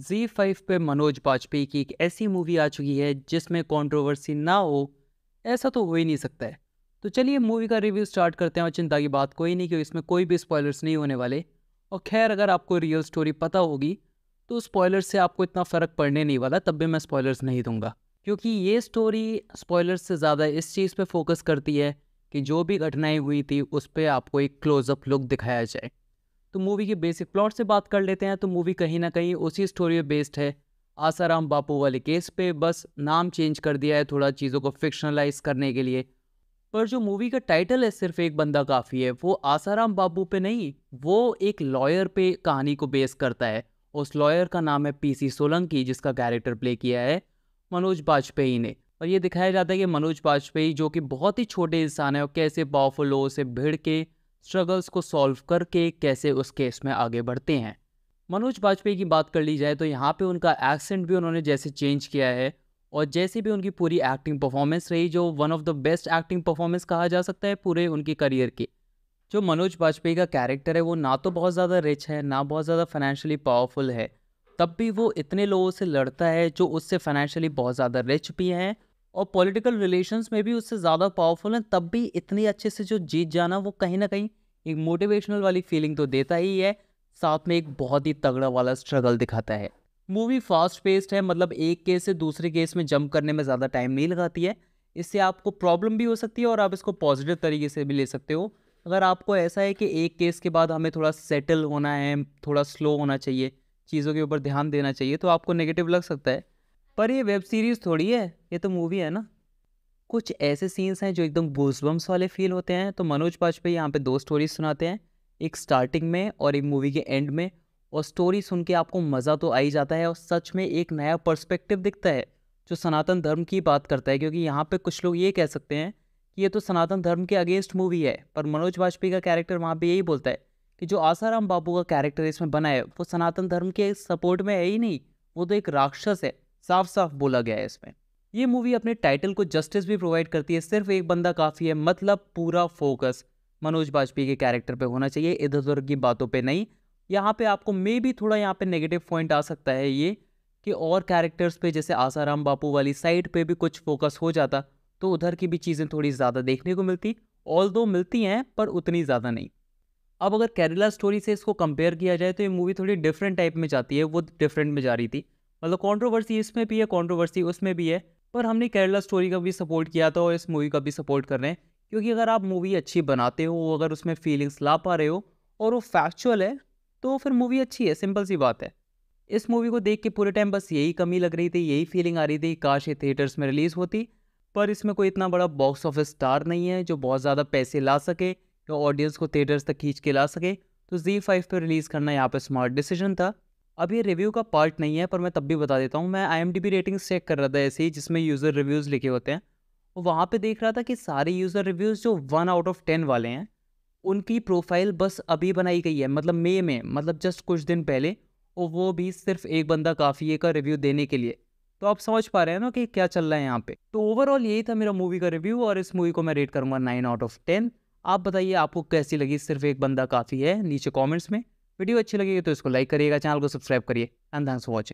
जी five पे मनोज वाजपेयी की एक ऐसी मूवी आ चुकी है जिसमें कंट्रोवर्सी ना हो ऐसा तो हो ही नहीं सकता है तो चलिए मूवी का रिव्यू स्टार्ट करते हैं और चिंता की बात कोई नहीं क्योंकि इसमें कोई भी स्पॉयलर्स नहीं होने वाले और खैर अगर आपको रियल स्टोरी पता होगी तो स्पॉयलर्स से आपको इतना फ़र्क पड़ने नहीं वाला तब भी मैं स्पॉयलर्स नहीं दूंगा क्योंकि ये स्टोरी स्पॉयलर्स से ज़्यादा इस चीज़ पर फोकस करती है कि जो भी घटनाएँ हुई थी उस पर आपको एक क्लोजअप लुक दिखाया जाए तो मूवी के बेसिक प्लॉट से बात कर लेते हैं तो मूवी कहीं ना कहीं उसी स्टोरी पर बेस्ड है आसाराम बापू वाले केस पे बस नाम चेंज कर दिया है थोड़ा चीज़ों को फिक्शनलाइज करने के लिए पर जो मूवी का टाइटल है सिर्फ एक बंदा काफ़ी है वो आसाराम बापू पे नहीं वो एक लॉयर पे कहानी को बेस करता है उस लॉयर का नाम है पीसी सोलंकी जिसका कैरेक्टर प्ले किया है मनोज बाजपेयी ने और ये दिखाया जाता है कि मनोज बाजपेयी जो कि बहुत ही छोटे इंसान है और कैसे पावरफुल लोगों से भिड़ के स्ट्रगल्स को सॉल्व करके कैसे उस केस में आगे बढ़ते हैं मनोज वाजपेयी की बात कर ली जाए तो यहाँ पे उनका एक्सेंट भी उन्होंने जैसे चेंज किया है और जैसे भी उनकी पूरी एक्टिंग परफॉर्मेंस रही जो one of the best acting performance कहा जा सकता है पूरे उनके करियर की जो मनोज वाजपेयी का कैरेक्टर है वो ना तो बहुत ज़्यादा रिच है ना बहुत ज़्यादा फाइनेंशियली पावरफुल है तब भी वो इतने लोगों से लड़ता है जो उससे फाइनेंशियली बहुत ज़्यादा रिच भी हैं और पॉलिटिकल रिलेशंस में भी उससे ज़्यादा पावरफुल हैं तब भी इतने अच्छे से जो जीत जाना वो कहीं ना कहीं एक मोटिवेशनल वाली फीलिंग तो देता ही है साथ में एक बहुत ही तगड़ा वाला स्ट्रगल दिखाता है मूवी फास्ट पेस्ड है मतलब एक केस से दूसरे केस में जंप करने में ज़्यादा टाइम नहीं लगाती है इससे आपको प्रॉब्लम भी हो सकती है और आप इसको पॉजिटिव तरीके से भी ले सकते हो अगर आपको ऐसा है कि एक केस के बाद हमें थोड़ा सेटल होना है थोड़ा स्लो होना चाहिए चीज़ों के ऊपर ध्यान देना चाहिए तो आपको नेगेटिव लग सकता है पर ये वेब सीरीज़ थोड़ी है ये तो मूवी है ना कुछ ऐसे सीन्स हैं जो एकदम गोजबम्स वाले फील होते हैं तो मनोज बाजपेयी यहाँ पे दो स्टोरी सुनाते हैं एक स्टार्टिंग में और एक मूवी के एंड में और स्टोरी सुन के आपको मज़ा तो आ ही जाता है और सच में एक नया पर्सपेक्टिव दिखता है जो सनातन धर्म की बात करता है क्योंकि यहाँ पे कुछ लोग ये कह सकते हैं कि ये तो सनातन धर्म के अगेंस्ट मूवी है पर मनोज वाजपेयी का कैरेक्टर वहाँ पर यही बोलता है कि जो आसाराम बाबू का कैरेक्टर इसमें बना है वो सनातन धर्म के सपोर्ट में है ही नहीं वो तो एक राक्षस है साफ साफ बोला गया है इसमें ये मूवी अपने टाइटल को जस्टिस भी प्रोवाइड करती है सिर्फ एक बंदा काफ़ी है मतलब पूरा फोकस मनोज बाजपेयी के कैरेक्टर पे होना चाहिए इधर उधर की बातों पे नहीं यहाँ पे आपको मे भी थोड़ा यहाँ पे नेगेटिव पॉइंट आ सकता है ये कि और कैरेक्टर्स पे जैसे आसाराम बापू वाली साइड पे भी कुछ फोकस हो जाता तो उधर की भी चीज़ें थोड़ी ज़्यादा देखने को मिलती ऑल दो मिलती हैं पर उतनी ज़्यादा नहीं अब अगर केरला स्टोरी से इसको कंपेयर किया जाए तो ये मूवी थोड़ी डिफरेंट टाइप में जाती है वो डिफरेंट में जा रही थी मतलब कॉन्ट्रोवर्सी इसमें भी है कॉन्ट्रोवर्सी उसमें भी है पर हमने केरला स्टोरी का भी सपोर्ट किया था और इस मूवी का भी सपोर्ट कर रहे हैं क्योंकि अगर आप मूवी अच्छी बनाते हो अगर उसमें फीलिंग्स ला पा रहे हो और वो फैक्चुअल है तो फिर मूवी अच्छी है सिंपल सी बात है इस मूवी को देख के पूरे टाइम बस यही कमी लग रही थी यही फीलिंग आ रही थी काश ये थिएटर्स में रिलीज़ होती पर इसमें कोई इतना बड़ा बॉक्स ऑफिस स्टार नहीं है जो बहुत ज़्यादा पैसे ला सके या ऑडियंस को थिएटर्स तक खींच के ला सके तो जी फाइव पर रिलीज़ करना यहाँ पर स्मार्ट डिसीजन था अब ये रिव्यू का पार्ट नहीं है पर मैं तब भी बता देता हूँ मैं आई एम रेटिंग्स चेक कर रहा था ऐसे ही जिसमें यूज़र रिव्यूज़ लिखे होते हैं वहाँ पे देख रहा था कि सारे यूज़र रिव्यूज़ जो वन आउट ऑफ टेन वाले हैं उनकी प्रोफाइल बस अभी बनाई गई है मतलब मे में मतलब जस्ट कुछ दिन पहले और वो भी सिर्फ एक बंदा काफ़ी है का रिव्यू देने के लिए तो आप समझ पा रहे हैं ना कि क्या चल रहा है यहाँ पे तो ओवरऑल यही था मेरा मूवी का रिव्यू और इस मूवी को मैं रेट करूँगा नाइन आउट ऑफ टेन आप बताइए आपको कैसी लगी सिर्फ एक बंदा काफ़ी है नीचे कॉमेंट्स में वीडियो अच्छी लगेगी तो इसको लाइक करिएगा चैनल को सब्सक्राइब करिए एंड थैंक्स फॉर वॉचिंग